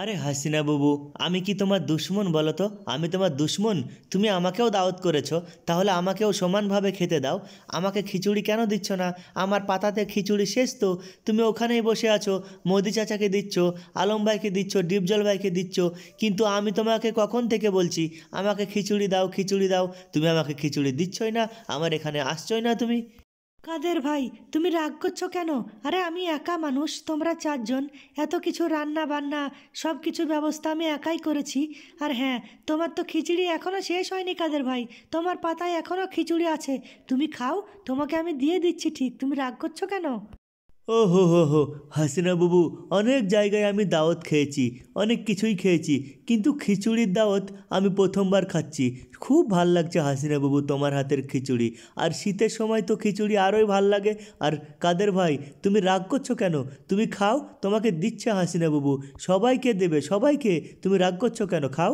আরে হাসিনা বাবু আমি কি তোমার দুশ্মন বলো তো আমি তোমার দুশ্মন তুমি আমাকেও দাওয়াত করেছো তাহলে আমাকেও সমানভাবে খেতে দাও আমাকে খিচুড়ি কেন দিচ্ছ না আমার পাতাতে খিচুড়ি শেষ তো তুমি ওখানেই বসে আছো মোদি চাচাকে দিচ্ছ আলম ভাইকে দিচ্ছ ডিপজল ভাইকে দিচ্ছ কিন্তু আমি তোমাকে কখন থেকে বলছি আমাকে খিচুড়ি দাও খিচুড়ি দাও তুমি আমাকে খিচুড়ি দিচ্ছই না আমার এখানে আসছই না তুমি কাদের ভাই তুমি রাগ করছো কেন আরে আমি একা মানুষ তোমরা চারজন এত কিছু রান্না বান্না সব কিছু ব্যবস্থা আমি একাই করেছি আর হ্যাঁ তোমার তো খিচুড়ি এখনও শেষ হয়নি কাদের ভাই তোমার পাতায় এখনও খিচুড়ি আছে তুমি খাও তোমাকে আমি দিয়ে দিচ্ছি ঠিক তুমি রাগ করছো কেন ওহো হো হো হাসিনা বাবু অনেক জায়গায় আমি দাওয়াত খেয়েছি অনেক কিছুই খেয়েছি কিন্তু খিচুড়ির দাওয়াত আমি প্রথমবার খাচ্ছি খুব ভাল লাগছে হাসিনা তোমার হাতের খিচুড়ি আর শীতের সময় তো খিচুড়ি আরোই ভাল লাগে আর কাদের ভাই তুমি রাগ করছো কেন তুমি খাও তোমাকে দিচ্ছে হাসিনা বাবু সবাইকে দেবে সবাইকে তুমি রাগ করছো কেন খাও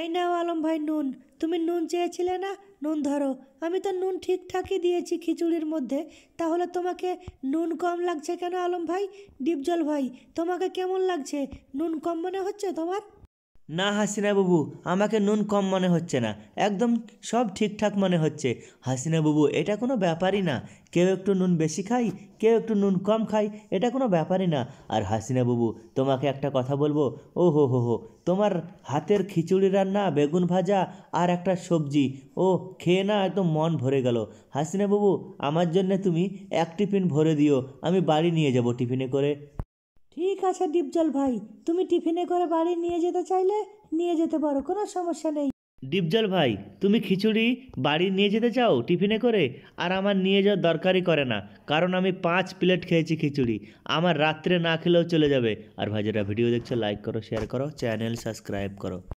এই নাও আলম ভাই নুন তুমি নুন চেয়েছিলে না নুন ধরো আমি তো নুন ঠিকঠাকই দিয়েছি খিচুড়ির মধ্যে তাহলে তোমাকে নুন কম লাগছে কেন আলম ভাই ডিপজল ভাই তোমাকে কেমন লাগছে নুন কম মনে হচ্ছে তোমার না হাসিনা বাবু আমাকে নুন কম মনে হচ্ছে না একদম সব ঠিকঠাক মনে হচ্ছে হাসিনা বাবু এটা কোনো ব্যাপারই না কেউ একটু নুন বেশি খাই কেউ একটু নুন কম খাই এটা কোনো ব্যাপারই না আর হাসিনা বাবু তোমাকে একটা কথা বলবো ও হো হো হো তোমার হাতের খিচুড়ি রান্না বেগুন ভাজা আর একটা সবজি ও খেয়ে না একদম মন ভরে গেল হাসিনা বাবু আমার জন্যে তুমি এক টিফিন ভরে দিও আমি বাড়ি নিয়ে যাব টিফিনে করে ঠিক আছে ডিপজল ভাই তুমি টিফিনে করে বাড়ি নিয়ে যেতে চাইলে নিয়ে যেতে পারো কোনো সমস্যা নেই ডিপজল ভাই তুমি খিচুড়ি বাড়ি নিয়ে যেতে চাও টিফিনে করে আর আমার নিয়ে যাওয়ার দরকারই করে না কারণ আমি পাঁচ প্লেট খেয়েছি খিচুড়ি আমার রাত্রে না খেলেও চলে যাবে আর ভাই যারা ভিডিও দেখছো লাইক করো শেয়ার করো চ্যানেল সাবস্ক্রাইব করো